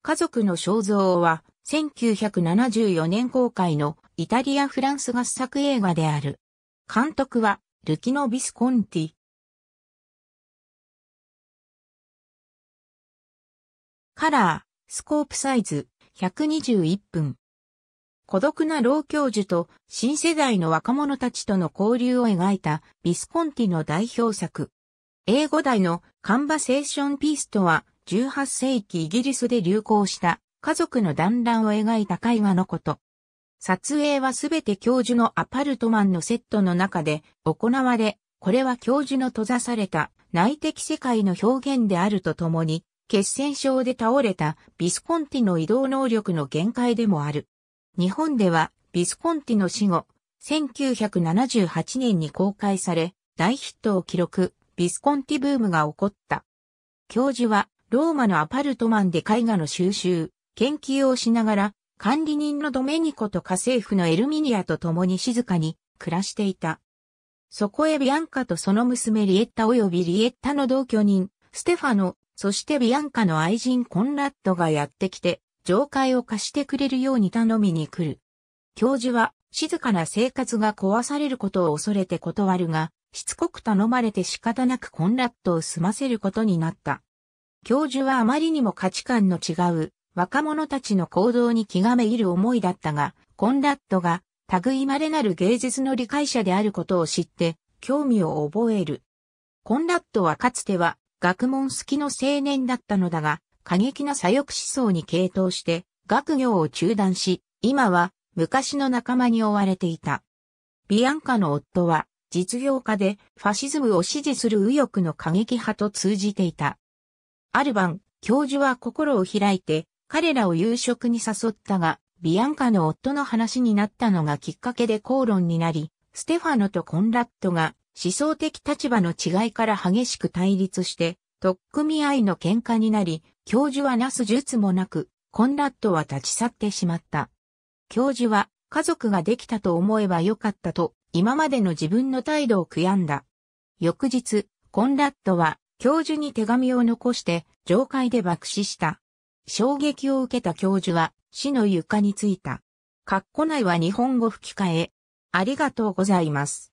家族の肖像は、1974年公開のイタリア・フランス合作映画である。監督は、ルキノ・ビスコンティ。カラー、スコープサイズ、121分。孤独な老教授と新世代の若者たちとの交流を描いたビスコンティの代表作。英語題のカンバセーションピースとは18世紀イギリスで流行した家族の団らんを描いた絵画のこと。撮影はすべて教授のアパルトマンのセットの中で行われ、これは教授の閉ざされた内的世界の表現であるとともに、血栓症で倒れたビスコンティの移動能力の限界でもある。日本ではビスコンティの死後、1978年に公開され、大ヒットを記録、ビスコンティブームが起こった。教授はローマのアパルトマンで絵画の収集、研究をしながら、管理人のドメニコと家政婦のエルミニアと共に静かに暮らしていた。そこへビアンカとその娘リエッタ及びリエッタの同居人、ステファノ、そしてビアンカの愛人コンラッドがやってきて、上階を貸してくれるように頼みに来る。教授は、静かな生活が壊されることを恐れて断るが、しつこく頼まれて仕方なくコンラッドを済ませることになった。教授はあまりにも価値観の違う若者たちの行動に気がめいる思いだったが、コンラッドが類まれなる芸術の理解者であることを知って興味を覚える。コンラッドはかつては学問好きの青年だったのだが、過激な左翼思想に傾倒して学業を中断し、今は昔の仲間に追われていた。ビアンカの夫は実業家でファシズムを支持する右翼の過激派と通じていた。ある晩、教授は心を開いて、彼らを夕食に誘ったが、ビアンカの夫の話になったのがきっかけで口論になり、ステファノとコンラッドが思想的立場の違いから激しく対立して、とっくみ合いの喧嘩になり、教授はなす術もなく、コンラッドは立ち去ってしまった。教授は家族ができたと思えばよかったと、今までの自分の態度を悔やんだ。翌日、コンラッドは教授に手紙を残して、上階で爆死した。衝撃を受けた教授は、死の床についた。（内は日本語吹き替え）ありがとうございます。